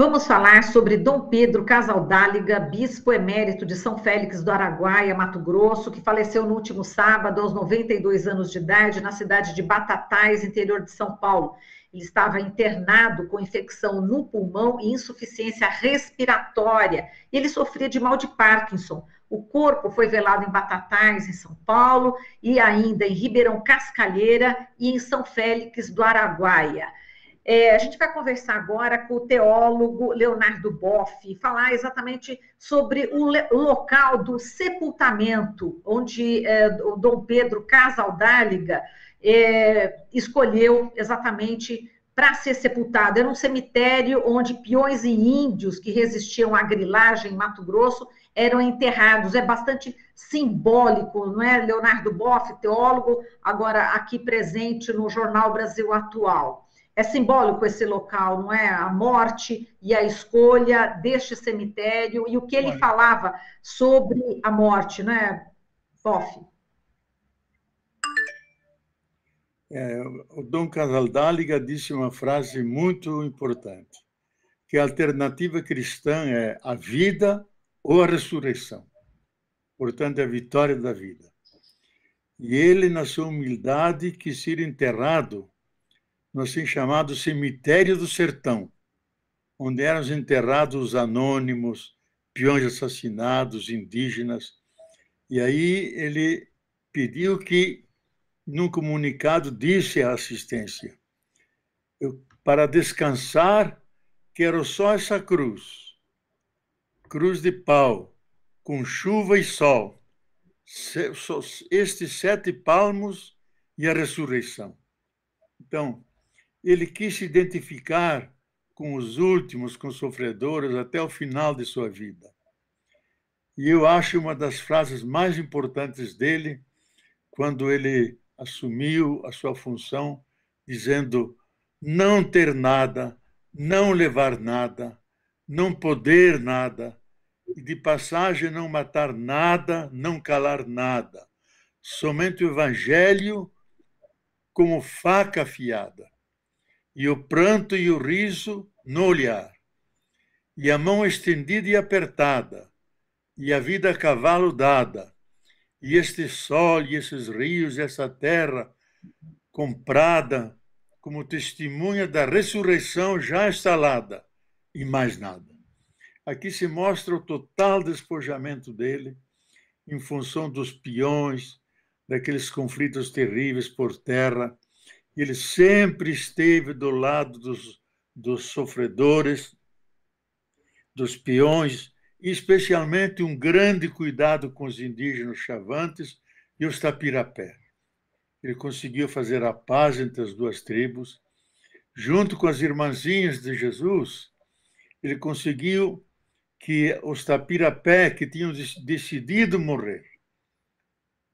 Vamos falar sobre Dom Pedro Casaldáliga, bispo emérito de São Félix do Araguaia, Mato Grosso, que faleceu no último sábado, aos 92 anos de idade, na cidade de Batatais, interior de São Paulo. Ele estava internado com infecção no pulmão e insuficiência respiratória. Ele sofria de mal de Parkinson. O corpo foi velado em Batatais, em São Paulo, e ainda em Ribeirão Cascalheira e em São Félix do Araguaia. É, a gente vai conversar agora com o teólogo Leonardo Boff, falar exatamente sobre o, local do sepultamento, onde é, o Dom Pedro Casaldáliga é, escolheu exatamente para ser sepultado. Era um cemitério onde peões e índios que resistiam à grilagem em Mato Grosso eram enterrados. É bastante simbólico, não é? Leonardo Boff, teólogo, agora aqui presente no jornal Brasil Atual é simbólico esse local, não é? A morte e a escolha deste cemitério e o que ele falava sobre a morte, não é, Boff? É, o Dom Casaldáliga disse uma frase muito importante, que a alternativa cristã é a vida ou a ressurreição. Portanto, é a vitória da vida. E ele, na sua humildade, quis ser enterrado no assim chamado Cemitério do Sertão, onde eram enterrados os anônimos, peões assassinados, indígenas. E aí ele pediu que, num comunicado, disse à assistência: eu, para descansar, quero só essa cruz, cruz de pau, com chuva e sol, estes sete palmos e a ressurreição. Então, ele quis se identificar com os últimos, com os sofredores, até o final de sua vida. E eu acho uma das frases mais importantes dele, quando ele assumiu a sua função, dizendo: não ter nada, não levar nada, não poder nada, e de passagem não matar nada, não calar nada. Somente o Evangelho como faca afiada e o pranto e o riso no olhar, e a mão estendida e apertada, e a vida a cavalo dada, e este sol e esses rios, e essa terra comprada como testemunha da ressurreição já instalada, e mais nada. Aqui se mostra o total despojamento dele em função dos peões, daqueles conflitos terríveis por terra, ele sempre esteve do lado dos, dos sofredores, dos peões, especialmente um grande cuidado com os indígenas chavantes e os tapirapé. Ele conseguiu fazer a paz entre as duas tribos. Junto com as irmãzinhas de Jesus, ele conseguiu que os tapirapé, que tinham decidido morrer,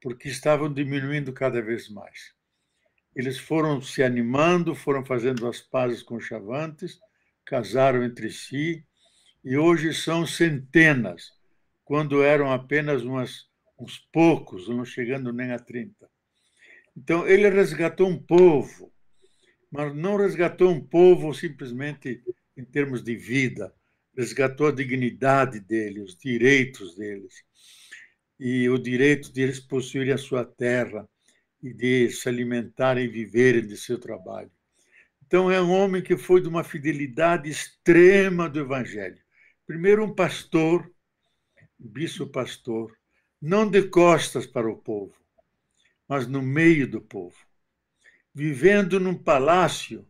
porque estavam diminuindo cada vez mais, eles foram se animando, foram fazendo as pazes com Chavantes, casaram entre si e hoje são centenas, quando eram apenas umas, uns poucos, não chegando nem a 30. Então, ele resgatou um povo, mas não resgatou um povo simplesmente em termos de vida, resgatou a dignidade deles, os direitos deles, e o direito de eles possuírem a sua terra, e de se alimentarem, e de seu trabalho. Então, é um homem que foi de uma fidelidade extrema do Evangelho. Primeiro, um pastor, bispo-pastor, não de costas para o povo, mas no meio do povo, vivendo num palácio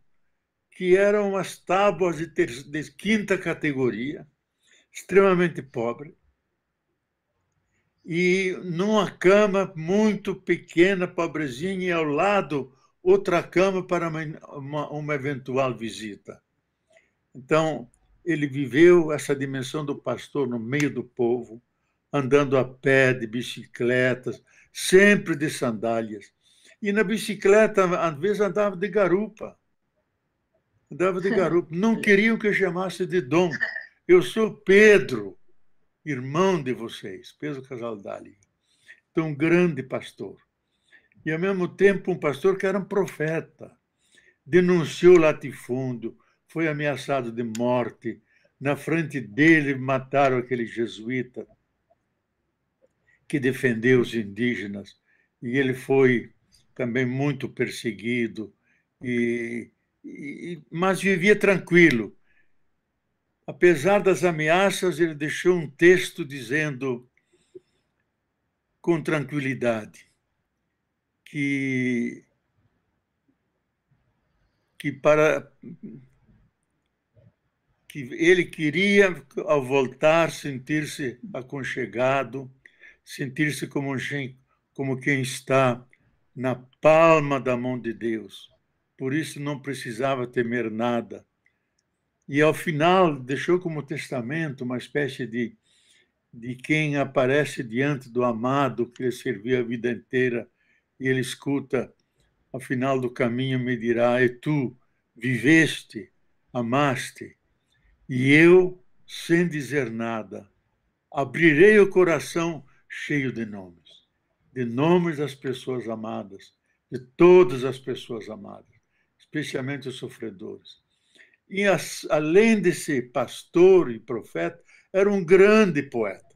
que eram as tábuas de, ter... de quinta categoria, extremamente pobre, e numa cama muito pequena, pobrezinha, e ao lado outra cama para uma, uma, uma eventual visita. Então, ele viveu essa dimensão do pastor no meio do povo, andando a pé, de bicicletas, sempre de sandálias. E na bicicleta, às vezes, andava de garupa. Andava de garupa. Não é. queriam que eu chamasse de Dom. Eu sou Pedro irmão de vocês, Pedro Casaldáliga. Então, um grande pastor. E, ao mesmo tempo, um pastor que era um profeta. Denunciou latifúndio, foi ameaçado de morte. Na frente dele, mataram aquele jesuíta que defendeu os indígenas. E ele foi também muito perseguido, e, e mas vivia tranquilo Apesar das ameaças, ele deixou um texto dizendo com tranquilidade que que para que ele queria ao voltar sentir-se aconchegado, sentir-se como, como quem está na palma da mão de Deus. Por isso não precisava temer nada e ao final deixou como testamento uma espécie de, de quem aparece diante do amado que lhe serviu a vida inteira e ele escuta, ao final do caminho me dirá, e tu viveste, amaste, e eu, sem dizer nada, abrirei o coração cheio de nomes, de nomes das pessoas amadas, de todas as pessoas amadas, especialmente os sofredores e além de ser pastor e profeta, era um grande poeta.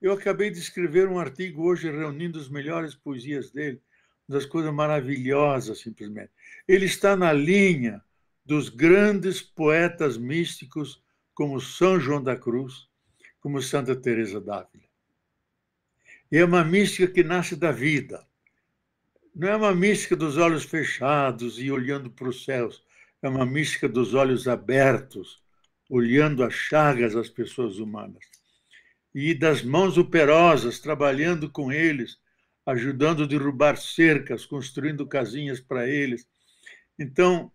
Eu acabei de escrever um artigo hoje reunindo as melhores poesias dele, das coisas maravilhosas, simplesmente. Ele está na linha dos grandes poetas místicos como São João da Cruz, como Santa Teresa d'Ávila. E é uma mística que nasce da vida. Não é uma mística dos olhos fechados e olhando para os céus, é uma mística dos olhos abertos, olhando as chagas das pessoas humanas, e das mãos operosas, trabalhando com eles, ajudando a derrubar cercas, construindo casinhas para eles. Então,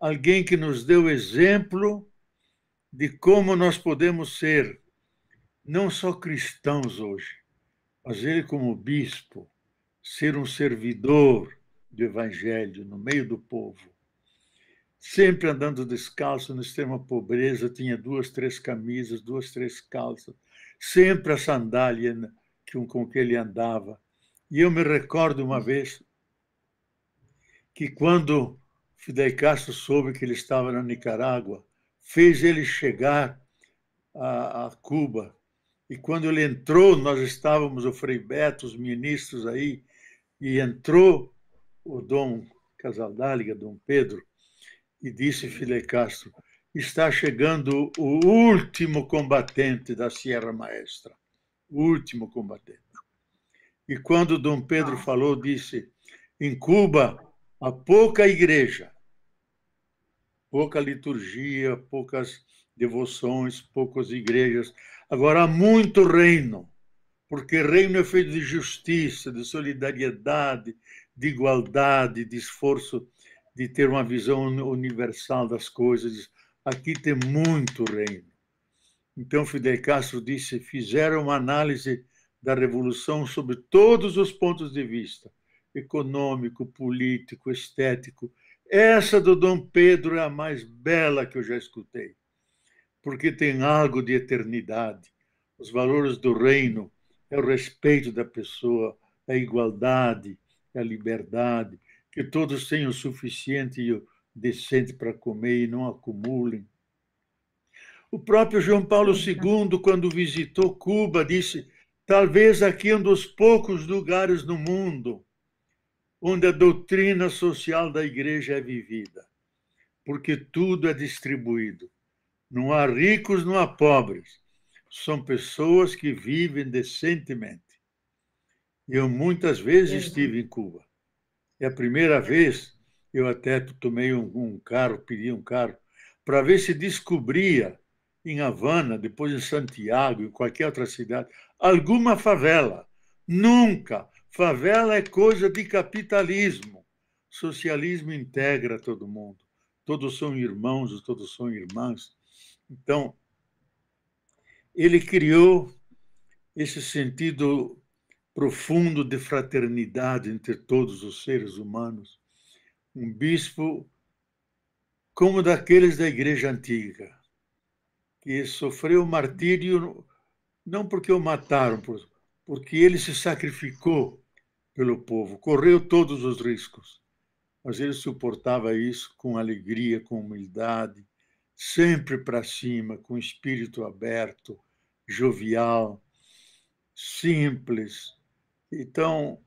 alguém que nos deu exemplo de como nós podemos ser não só cristãos hoje, mas ele como bispo, ser um servidor do evangelho no meio do povo sempre andando descalço, na extrema pobreza, tinha duas, três camisas, duas, três calças, sempre a sandália com que ele andava. E eu me recordo uma uhum. vez que quando Fidel Castro soube que ele estava na Nicarágua, fez ele chegar a, a Cuba. E quando ele entrou, nós estávamos, o Frei Beto, os ministros aí, e entrou o Dom Casaldáliga, Dom Pedro, e disse Fidel Castro: está chegando o último combatente da Sierra Maestra, o último combatente. E quando Dom Pedro ah. falou, disse: em Cuba há pouca igreja, pouca liturgia, poucas devoções, poucas igrejas. Agora há muito reino, porque reino é feito de justiça, de solidariedade, de igualdade, de esforço de ter uma visão universal das coisas. Aqui tem muito reino. Então Fidel Castro disse: fizeram uma análise da revolução sobre todos os pontos de vista econômico, político, estético. Essa do Dom Pedro é a mais bela que eu já escutei, porque tem algo de eternidade. Os valores do reino é o respeito da pessoa, é a igualdade, é a liberdade, que todos tenham o suficiente e o decente para comer e não acumulem. O próprio João Paulo II, tá. quando visitou Cuba, disse: talvez aqui é um dos poucos lugares no mundo onde a doutrina social da igreja é vivida, porque tudo é distribuído. Não há ricos, não há pobres. São pessoas que vivem decentemente. Eu muitas vezes estive em Cuba é a primeira vez eu até tomei um, um carro, pedi um carro, para ver se descobria em Havana, depois em Santiago, em qualquer outra cidade, alguma favela. Nunca! Favela é coisa de capitalismo. Socialismo integra todo mundo. Todos são irmãos, todos são irmãs. Então, ele criou esse sentido profundo de fraternidade entre todos os seres humanos, um bispo como daqueles da Igreja Antiga, que sofreu martírio não porque o mataram, porque ele se sacrificou pelo povo, correu todos os riscos, mas ele suportava isso com alegria, com humildade, sempre para cima, com espírito aberto, jovial, simples, então,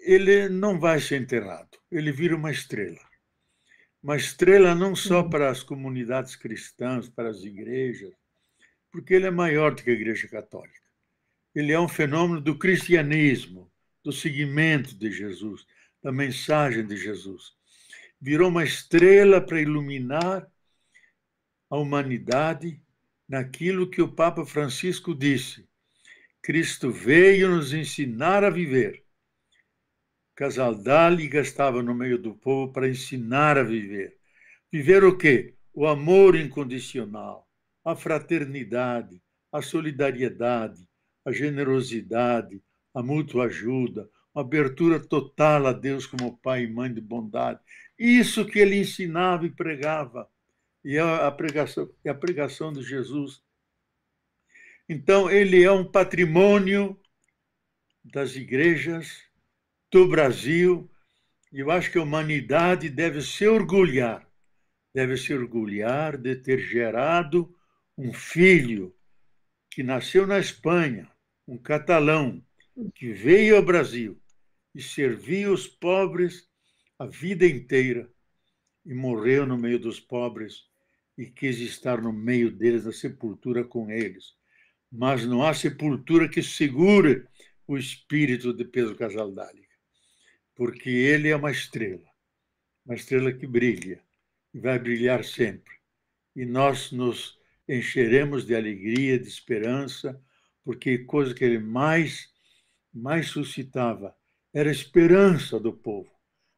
ele não vai ser enterrado, ele vira uma estrela. Uma estrela não só uhum. para as comunidades cristãs, para as igrejas, porque ele é maior do que a Igreja Católica. Ele é um fenômeno do cristianismo, do seguimento de Jesus, da mensagem de Jesus. Virou uma estrela para iluminar a humanidade naquilo que o Papa Francisco disse: Cristo veio nos ensinar a viver. Casaldáliga estava no meio do povo para ensinar a viver. Viver o quê? O amor incondicional, a fraternidade, a solidariedade, a generosidade, a mútua ajuda, uma abertura total a Deus como Pai e Mãe de bondade. Isso que ele ensinava e pregava. E é a pregação, e é a pregação de Jesus então, ele é um patrimônio das igrejas do Brasil. E eu acho que a humanidade deve se orgulhar, deve se orgulhar de ter gerado um filho que nasceu na Espanha, um catalão, que veio ao Brasil e serviu os pobres a vida inteira e morreu no meio dos pobres e quis estar no meio deles na sepultura com eles mas não há sepultura que segure o espírito de Pedro Casaldáliga, porque ele é uma estrela, uma estrela que brilha e vai brilhar sempre. E nós nos encheremos de alegria, de esperança, porque a coisa que ele mais mais suscitava era a esperança do povo.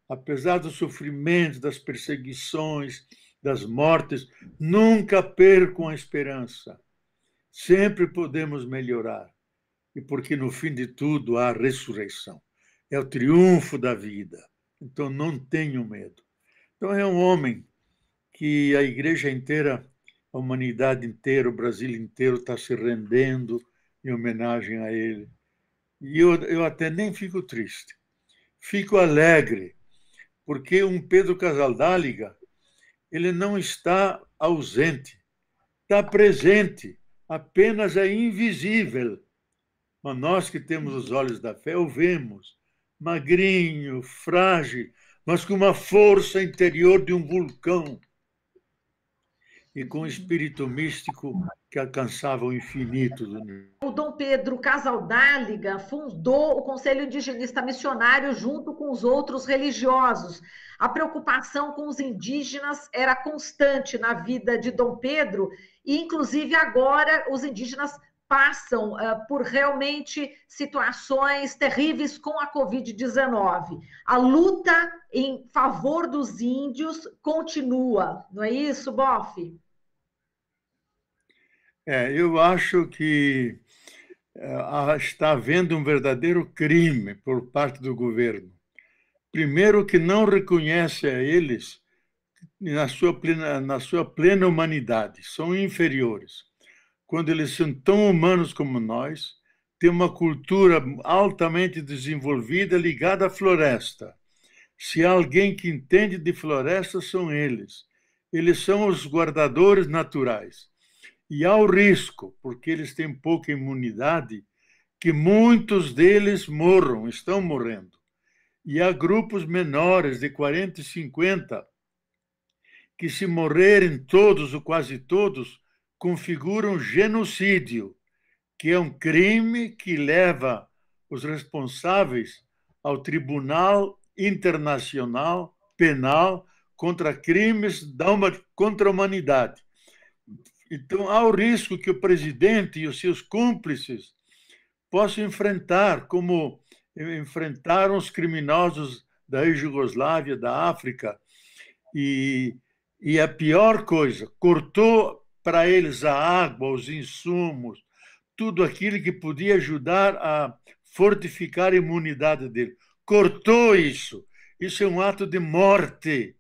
Apesar do sofrimento, das perseguições, das mortes, nunca percam a esperança. Sempre podemos melhorar, e porque no fim de tudo há ressurreição. É o triunfo da vida. Então não tenho medo. Então é um homem que a igreja inteira, a humanidade inteira, o Brasil inteiro está se rendendo em homenagem a ele. E eu, eu até nem fico triste. Fico alegre, porque um Pedro Casaldáliga, ele não está ausente, está presente apenas é invisível. Mas nós que temos os olhos da fé o vemos, magrinho, frágil, mas com uma força interior de um vulcão e com o espírito místico que alcançava o infinito do universo. O Dom Pedro Casaldáliga fundou o Conselho Indigenista Missionário junto com os outros religiosos. A preocupação com os indígenas era constante na vida de Dom Pedro, e inclusive agora os indígenas passam uh, por realmente situações terríveis com a Covid-19. A luta em favor dos índios continua, não é isso, Boff? É, eu acho que é, está havendo um verdadeiro crime por parte do governo. Primeiro, que não reconhece a eles na sua plena, na sua plena humanidade, são inferiores. Quando eles são tão humanos como nós, têm uma cultura altamente desenvolvida ligada à floresta. Se há alguém que entende de floresta, são eles. Eles são os guardadores naturais e ao risco, porque eles têm pouca imunidade, que muitos deles morram, estão morrendo. E há grupos menores, de 40 e 50, que se morrerem todos ou quase todos, configuram genocídio, que é um crime que leva os responsáveis ao Tribunal Internacional Penal contra crimes da, contra a humanidade. Então, há o risco que o presidente e os seus cúmplices possam enfrentar, como enfrentaram os criminosos da Jugoslávia, da África. E, e a pior coisa, cortou para eles a água, os insumos, tudo aquilo que podia ajudar a fortificar a imunidade dele. Cortou isso. Isso é um ato de morte,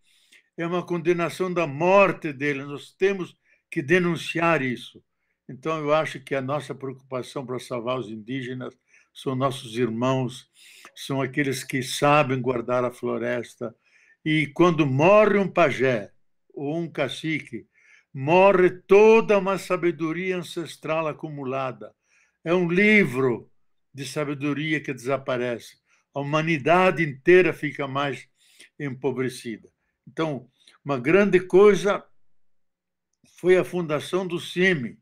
é uma condenação da morte dele. Nós temos que denunciar isso. Então, eu acho que a nossa preocupação para salvar os indígenas são nossos irmãos, são aqueles que sabem guardar a floresta. E quando morre um pajé ou um cacique, morre toda uma sabedoria ancestral acumulada. É um livro de sabedoria que desaparece. A humanidade inteira fica mais empobrecida. Então, uma grande coisa foi a fundação do CIMI,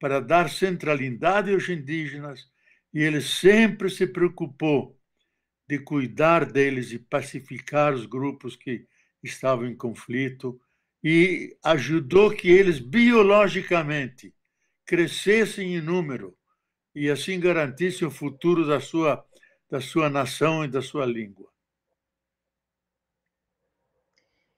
para dar centralidade aos indígenas, e ele sempre se preocupou de cuidar deles e pacificar os grupos que estavam em conflito e ajudou que eles biologicamente crescessem em número e assim garantissem o futuro da sua da sua nação e da sua língua.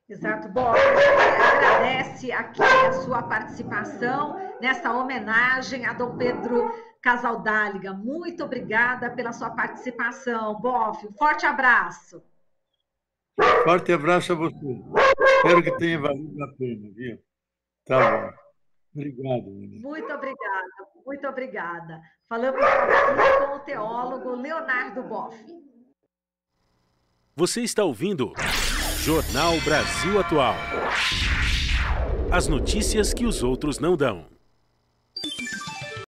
Exato, Bob. Agradece aqui a sua participação nessa homenagem a Dom Pedro Casaldáliga. Muito obrigada pela sua participação, Bob. Um forte abraço. Forte abraço a você. Espero que tenha valido a pena, viu? Tá bom. Obrigado, menina. Muito obrigada, muito obrigada. Falamos aqui com o teólogo Leonardo Boff. Você está ouvindo. Jornal Brasil Atual. As notícias que os outros não dão.